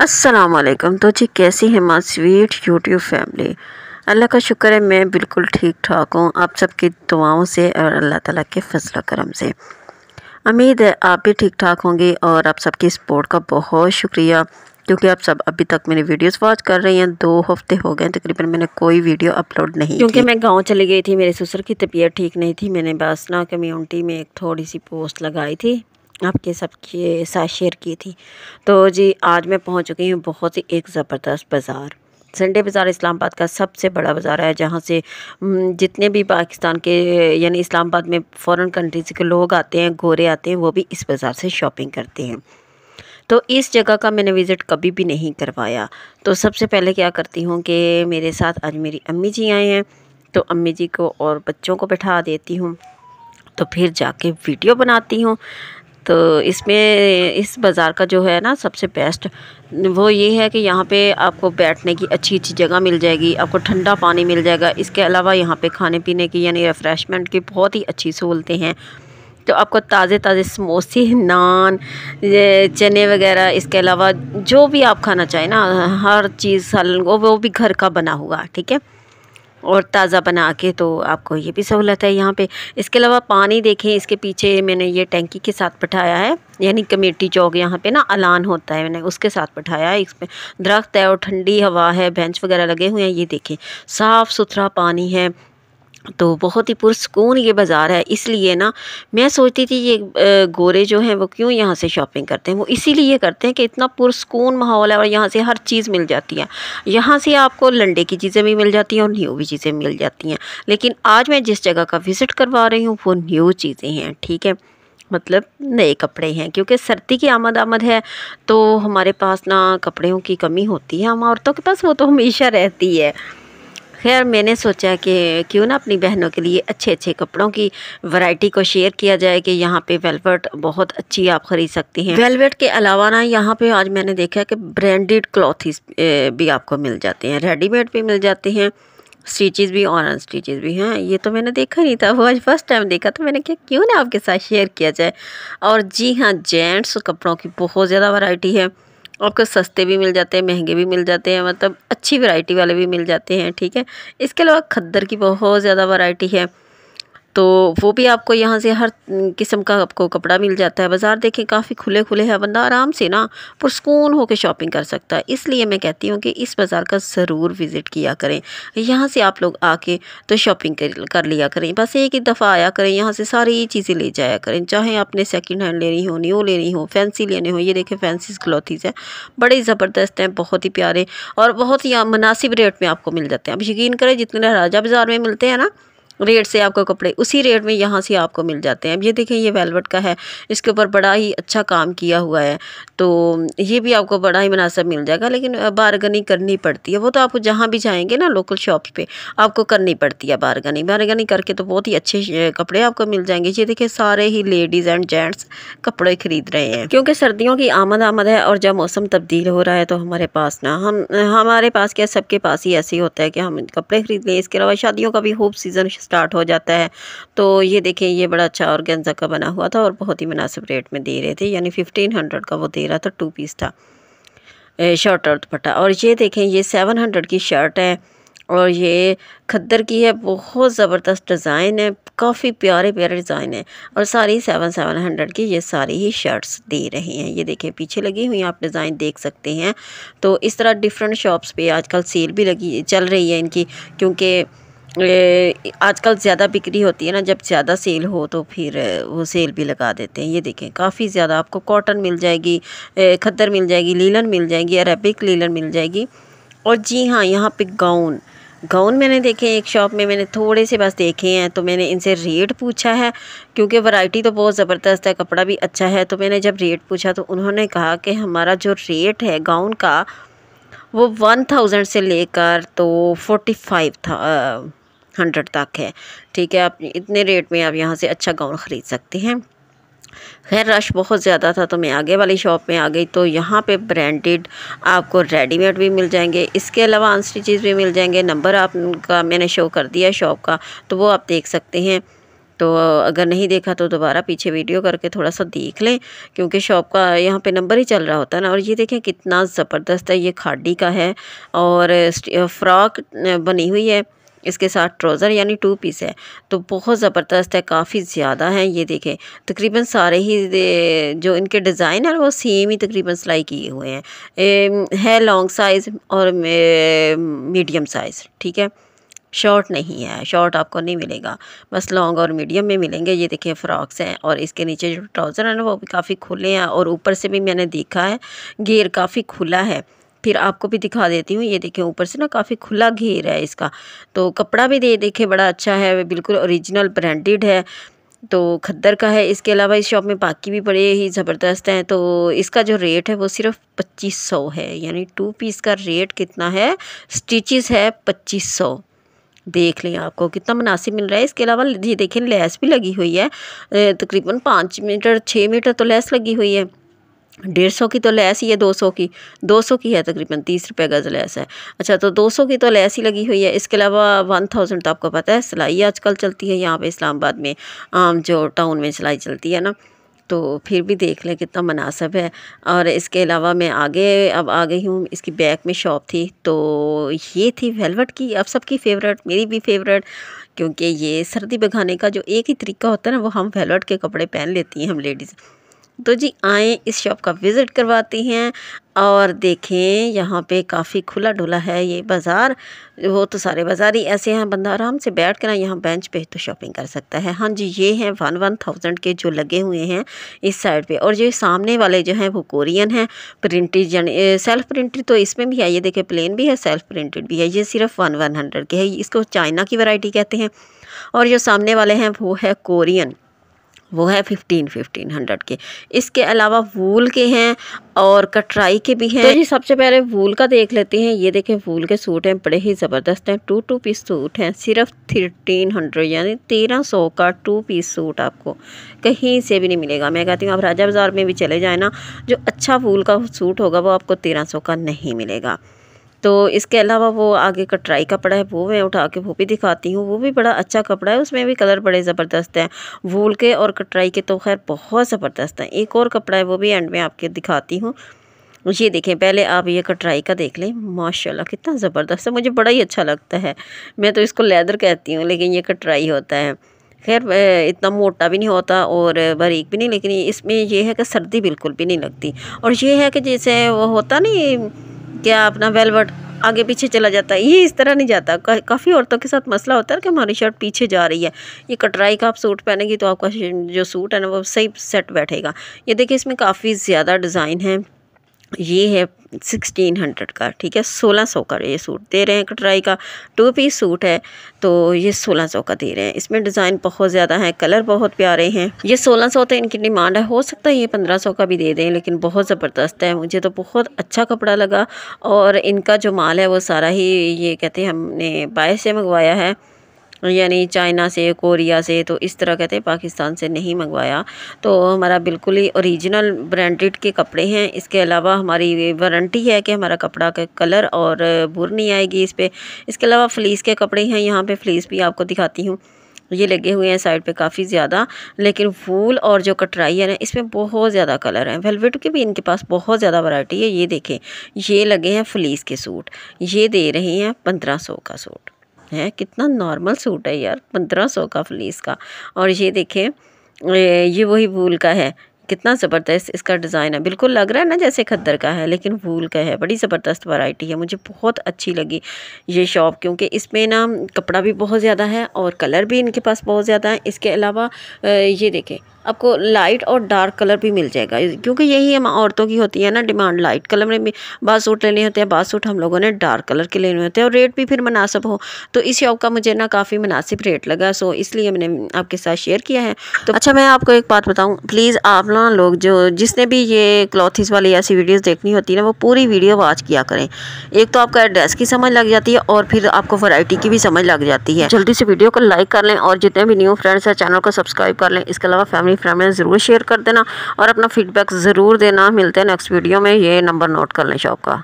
असलकम तो जी कैसी है माँ स्वीट यूट्यूब फैमिली अल्लाह का शुक्र है मैं बिल्कुल ठीक ठाक हूँ आप सबकी दुआओं से और अल्लाह ताला के फजल करम से उम्मीद है आप भी ठीक ठाक होंगे और आप सबकी सपोर्ट का बहुत शुक्रिया क्योंकि आप सब अभी तक मेरी वीडियोस वॉच कर रही हैं दो हफ्ते हो गए तकरीबन मैंने कोई वीडियो अपलोड नहीं क्योंकि मैं गांव चली गई थी मेरे ससुर की तबीयत ठीक नहीं थी मैंने बस ना कम्यूनिटी में एक थोड़ी सी पोस्ट लगाई थी आपके सबके साथ शेयर की थी तो जी आज मैं पहुंच चुकी हूँ बहुत ही एक ज़बरदस्त बाज़ार संडे बाज़ार इस्लामाबाद का सबसे बड़ा बाज़ार है जहाँ से जितने भी पाकिस्तान के यानी इस्लामाबाद में फ़ॉरेन कंट्रीज़ के लोग आते हैं गोरे आते हैं वो भी इस बाज़ार से शॉपिंग करते हैं तो इस जगह का मैंने विज़िट कभी भी नहीं करवाया तो सबसे पहले क्या करती हूँ कि मेरे साथ आज मेरी अम्मी जी आए हैं तो अम्मी जी को और बच्चों को बैठा देती हूँ तो फिर जाके वीडियो बनाती हूँ तो इसमें इस बाज़ार का जो है ना सबसे बेस्ट वो ये है कि यहाँ पे आपको बैठने की अच्छी अच्छी जगह मिल जाएगी आपको ठंडा पानी मिल जाएगा इसके अलावा यहाँ पे खाने पीने की यानी रिफ़्रेशमेंट की बहुत ही अच्छी सहूलतें हैं तो आपको ताज़े ताज़े समोसे नान चने वगैरह इसके अलावा जो भी आप खाना चाहें ना हर चीज़ सालन वो वो भी घर का बना हुआ ठीक है और ताज़ा बना के तो आपको ये भी सहूलत है यहाँ पे इसके अलावा पानी देखें इसके पीछे मैंने ये टैंकी के साथ बैठाया है यानी कमेटी चौक यहाँ पे ना अलान होता है मैंने उसके साथ बैठाया है इसमें दरख्त है और ठंडी हवा है बेंच वगैरह लगे हुए हैं ये देखें साफ़ सुथरा पानी है तो बहुत ही पुरसकून ये बाज़ार है इसलिए ना मैं सोचती थी ये गोरे जो हैं वो क्यों यहाँ से शॉपिंग करते हैं वो इसीलिए करते हैं कि इतना पुरसकून माहौल है और यहाँ से हर चीज़ मिल जाती है यहाँ से आपको लंडे की चीज़ें भी मिल जाती हैं और न्यू भी चीज़ें मिल जाती हैं लेकिन आज मैं जिस जगह का विज़िट करवा रही हूँ वो न्यू चीज़ें हैं ठीक है मतलब नए कपड़े हैं क्योंकि सर्दी की आमद आमद है तो हमारे पास ना कपड़ों की कमी होती है हम औरतों के पास वो तो हमेशा रहती है खैर मैंने सोचा कि क्यों ना अपनी बहनों के लिए अच्छे अच्छे कपड़ों की वैरायटी को शेयर किया जाए कि यहाँ पे वेलवेट बहुत अच्छी आप ख़रीद सकती हैं वेलवेट के अलावा ना यहाँ पे आज मैंने देखा कि ब्रांडेड क्लॉथिस भी आपको मिल जाते हैं रेडीमेड भी मिल जाते हैं स्टिचेस भी और स्टिचेज़ भी हैं ये तो मैंने देखा नहीं था वो आज फर्स्ट टाइम देखा तो मैंने कहा क्यों ना आपके साथ शेयर किया जाए और जी हाँ जेंट्स कपड़ों की बहुत ज़्यादा वैरायटी है आपको सस्ते भी मिल जाते हैं महंगे भी मिल जाते हैं मतलब अच्छी वैरायटी वाले भी मिल जाते हैं ठीक है इसके अलावा खद्दर की बहुत ज़्यादा वैरायटी है तो वो भी आपको यहाँ से हर किस्म का आपको कपड़ा मिल जाता है बाज़ार देखें काफ़ी खुले खुले हैं बंदा आराम से ना पुरस्कून होकर शॉपिंग कर सकता है इसलिए मैं कहती हूँ कि इस बाज़ार का ज़रूर विज़िट किया करें यहाँ से आप लोग आके तो शॉपिंग कर, कर लिया करें बस एक ही दफ़ा आया करें यहाँ से सारी चीज़ें ले जाया करें चाहे आपने सेकेंड हैंड लेनी हो न्यू लेनी हो फैंसी लेने हो ये देखें फैंसी क्लॉथीज़ हैं बड़े ज़बरदस्त हैं बहुत ही प्यारे और बहुत ही मुनासिब रेट में आपको मिल जाते हैं आप यकीन करें जितने राजा बाज़ार में मिलते हैं ना रेट से आपको कपड़े उसी रेट में यहाँ से आपको मिल जाते हैं अब ये देखें ये वेलवेट का है इसके ऊपर बड़ा ही अच्छा काम किया हुआ है तो ये भी आपको बड़ा ही मुनासब मिल जाएगा लेकिन बारगनिंग करनी पड़ती है वो तो आप जहाँ भी जाएंगे ना लोकल शॉप्स पे आपको करनी पड़ती है बारगनिंग बारगनिंग करके तो बहुत ही अच्छे कपड़े आपको मिल जाएंगे ये देखिए सारे ही लेडीज़ एंड जेंट्स कपड़े ख़रीद रहे हैं क्योंकि सर्दियों की आमद आमद है और जब मौसम तब्दील हो रहा है तो हमारे पास ना हम हमारे पास क्या सबके पास ही ऐसे होता है कि हम कपड़े ख़रीद लें इसके अलावा शादियों का भी खूब सीज़न स्टार्ट हो जाता है तो ये देखिए ये बड़ा अच्छा गेंजा का बना हुआ था और बहुत ही मुनासिब रेट में दे रहे थे यानी फिफ्टीन हंड्रेड का वो दे रहा था टू पीस था शर्ट और दुपट्टा और ये देखें ये सेवन हंड्रेड की शर्ट है और ये खद्दर की है बहुत ज़बरदस्त डिज़ाइन है काफ़ी प्यारे प्यारे डिज़ाइन है और सारी सेवन सेवन हंड्रेड की ये सारी ही शर्ट्स दे रहे हैं ये देखें पीछे लगी हुई आप डिज़ाइन देख सकते हैं तो इस तरह डिफरेंट शॉप्स पे आजकल सेल भी लगी चल रही है इनकी क्योंकि आजकल ज़्यादा बिक्री होती है ना जब ज़्यादा सेल हो तो फिर वो सेल भी लगा देते हैं ये देखें काफ़ी ज़्यादा आपको कॉटन मिल जाएगी खद्दर मिल जाएगी लीलन मिल जाएगी अरेबिक लीलन मिल जाएगी और जी हाँ यहाँ पे गाउन गाउन मैंने देखे एक शॉप में मैंने थोड़े से बस देखे हैं तो मैंने इनसे रेट पूछा है क्योंकि वैरायटी तो बहुत ज़बरदस्त है कपड़ा भी अच्छा है तो मैंने जब रेट पूछा तो उन्होंने कहा कि हमारा जो रेट है गाउन का वो वन थाउजेंड से लेकर तो फोर्टी फाइव था हंड्रेड तक है ठीक है आप इतने रेट में आप यहाँ से अच्छा गाउन ख़रीद सकते हैं खैर रश बहुत ज़्यादा था तो मैं आगे वाली शॉप में आ गई तो यहाँ पे ब्रांडेड आपको रेडीमेड भी मिल जाएंगे इसके अलावा अनस्टिचेज़ भी मिल जाएंगे नंबर आपका मैंने शो कर दिया शॉप का तो वो आप देख सकते हैं तो अगर नहीं देखा तो दोबारा पीछे वीडियो करके थोड़ा सा देख लें क्योंकि शॉप का यहाँ पे नंबर ही चल रहा होता है ना और ये देखें कितना ज़बरदस्त है ये खाडी का है और फ्रॉक बनी हुई है इसके साथ ट्राउज़र यानी टू पीस है तो बहुत ज़बरदस्त है काफ़ी ज़्यादा है ये देखें तकरीबन सारे ही जो इनके डिज़ाइन है वो सेम ही तकरीबन सिलाई किए हुए हैं ए, है लॉन्ग साइज़ और मीडियम साइज़ ठीक है शॉर्ट नहीं है शॉर्ट आपको नहीं मिलेगा बस लॉन्ग और मीडियम में मिलेंगे ये देखिए फ्रॉक्स हैं और इसके नीचे जो ट्राउज़र हैं वो भी काफ़ी खुले हैं और ऊपर से भी मैंने देखा है गेयर काफ़ी खुला है फिर आपको भी दिखा देती हूँ ये देखिए ऊपर से ना काफ़ी खुला घेर है इसका तो कपड़ा भी दे देखिए बड़ा अच्छा है बिल्कुल ओरिजिनल ब्रांडेड है तो खद्दर का है इसके अलावा इस शॉप में बाकी भी बड़े ही ज़बरदस्त हैं तो इसका जो रेट है वो सिर्फ पच्चीस सौ है यानी टू पीस का रेट कितना है स्टिचेस है पच्चीस सौ देख लें आपको कितना मुनासिब मिल रहा है इसके अलावा ये देखें लैस भी लगी हुई है तकरीबन पाँच मीटर छः मीटर तो लैस लगी हुई है डेढ़ सौ की तो लैस ही है दो सौ की दो सौ की है तकरीबन तीस रुपए गज़ लैस है अच्छा तो दो सौ की तो लैस ही लगी हुई है इसके अलावा वन थाउजेंड तो आपको पता है सिलाई आजकल चलती है यहाँ पे इस्लामाबाद में आम जो टाउन में सिलाई चलती है ना तो फिर भी देख लें कितना मुनासब है और इसके अलावा मैं आगे अब आ गई हूँ इसकी बैक में शॉप थी तो ये थी वेलवेट की अब सबकी फेवरेट मेरी भी फेवरेट क्योंकि ये सर्दी बघाने का जो एक ही तरीका होता है ना वो हम वेलवेट के कपड़े पहन लेती हैं हम लेडीज़ तो जी आएँ इस शॉप का विज़िट करवाती हैं और देखें यहाँ पे काफ़ी खुला डुला है ये बाज़ार वो तो सारे बाज़ार ही ऐसे हैं बंदा आराम से बैठ कर यहाँ बेंच पे तो शॉपिंग कर सकता है हाँ जी ये हैं वन वन थाउजेंड के जो लगे हुए हैं इस साइड पे और ये सामने वाले जो हैं वो कोरियन हैं प्रिंटेड जन सेल्फ प्रिंटेड तो इसमें भी है ये देखें प्लेन भी है सेल्फ प्रिंटेड भी है ये सिर्फ वन वन हंड्रेड के है इसको चाइना की वराइटी कहते हैं और जो सामने वाले हैं वो है कोरियन वो है फिफ्टीन फिफ्टीन हंड्रेड के इसके अलावा वूल के हैं और कटराई के भी हैं तो जी सबसे पहले वूल का देख लेते हैं ये देखें वूल के सूट हैं बड़े ही ज़बरदस्त हैं टू टू पीस सूट हैं सिर्फ थर्टीन हंड्रेड यानी तेरह सौ का टू पीस सूट आपको कहीं से भी नहीं मिलेगा मैं कहती हूँ आप राजा बाज़ार में भी चले जाए ना जो अच्छा वूल का सूट होगा वो आपको तेरह सौ का नहीं मिलेगा तो इसके अलावा वो आगे कटराई ट्राई कपड़ा है वो मैं उठा के वो भी दिखाती हूँ वो भी बड़ा अच्छा कपड़ा है उसमें भी कलर बड़े ज़बरदस्त हैं वूल के और कटराई के तो खैर बहुत ज़बरदस्त हैं एक और कपड़ा है वो भी एंड में आपके दिखाती हूँ ये देखें पहले आप ये कटराई का देख लें माशाल्लाह कितना ज़बरदस्त है मुझे बड़ा ही अच्छा लगता है मैं तो इसको लेदर कहती हूँ लेकिन ये कटराई होता है खैर इतना मोटा भी नहीं होता और बारीक भी नहीं लेकिन इसमें यह है कि सर्दी बिल्कुल भी नहीं लगती और यह है कि जैसे वो होता नहीं क्या अपना वेलवर्ड आगे पीछे चला जाता है ये इस तरह नहीं जाता का, काफ़ी औरतों के साथ मसला होता है कि हमारी शर्ट पीछे जा रही है ये कटराई का आप सूट पहनेगी तो आपका जो सूट है ना वो सही सेट बैठेगा ये देखिए इसमें काफ़ी ज़्यादा डिज़ाइन है ये है सिक्सटीन हंड्रेड का ठीक है सोलह सौ का ये सूट दे रहे हैं कटराई का टू पीस सूट है तो ये सोलह सौ का दे रहे हैं इसमें डिज़ाइन बहुत ज़्यादा है कलर बहुत प्यारे हैं ये सोलह सौ तो इनकी डिमांड है हो सकता है ये पंद्रह सौ का भी दे दें लेकिन बहुत ज़बरदस्त है मुझे तो बहुत अच्छा कपड़ा लगा और इनका जो माल है वो सारा ही ये कहते हैं हमने बाय से मंगवाया है यानी चाइना से कोरिया से तो इस तरह कहते हैं पाकिस्तान से नहीं मंगवाया तो हमारा बिल्कुल ही ओरिजिनल ब्रांडेड के कपड़े हैं इसके अलावा हमारी वारंटी है कि हमारा कपड़ा का कलर और बुर नहीं आएगी इस पर इसके अलावा फ्लीस के कपड़े हैं यहाँ पे फ्लीस भी आपको दिखाती हूँ ये लगे हुए हैं साइड पे काफ़ी ज़्यादा लेकिन फूल और जो कटराई है ना इसमें बहुत ज़्यादा कलर हैं वेलवेट के भी इनके पास बहुत ज़्यादा वैरायटी है ये देखें ये लगे हैं फ्लीस के सूट ये दे रहे हैं पंद्रह सौ का सूट है कितना नॉर्मल सूट है यार पंद्रह सौ का फ्लीस का और ये देखें ये वही वूल का है कितना ज़बरदस्त इसका डिज़ाइन है बिल्कुल लग रहा है ना जैसे खद्दर का है लेकिन वूल का है बड़ी ज़बरदस्त वैरायटी है मुझे बहुत अच्छी लगी ये शॉप क्योंकि इसमें ना कपड़ा भी बहुत ज़्यादा है और कलर भी इनके पास बहुत ज़्यादा है इसके अलावा ये देखें आपको लाइट और डार्क कलर भी मिल जाएगा क्योंकि यही हम औरतों की होती है ना डिमांड लाइट कलर में बास सूट लेने होते हैं बास सूट हम लोगों ने डार्क कलर के लेने होते हैं और रेट भी फिर मुनासिब हो तो इस शॉप का मुझे ना काफ़ी मुनासिब रेट लगा सो इसलिए मैंने आपके साथ शेयर किया है तो अच्छा मैं आपको एक बात बताऊँ प्लीज़ आप ना लोग जो जिसने भी ये क्लॉथिस वाली ऐसी वीडियोज़ देखनी होती है ना वो पूरी वीडियो वॉच किया करें एक तो आपका एड्रेस की समझ लग जाती है और फिर आपको वराइटी की भी समझ लग जाती है जल्दी से वीडियो को लाइक कर लें और जितने भी न्यू फ्रेंड्स हैं चैनल को सब्सक्राइब कर लें इसके अलावा फैमिली फ्रेंड में ज़रूर शेयर कर देना और अपना फीडबैक ज़रूर देना मिलते हैं नेक्स्ट वीडियो में ये नंबर नोट कर लें शॉप का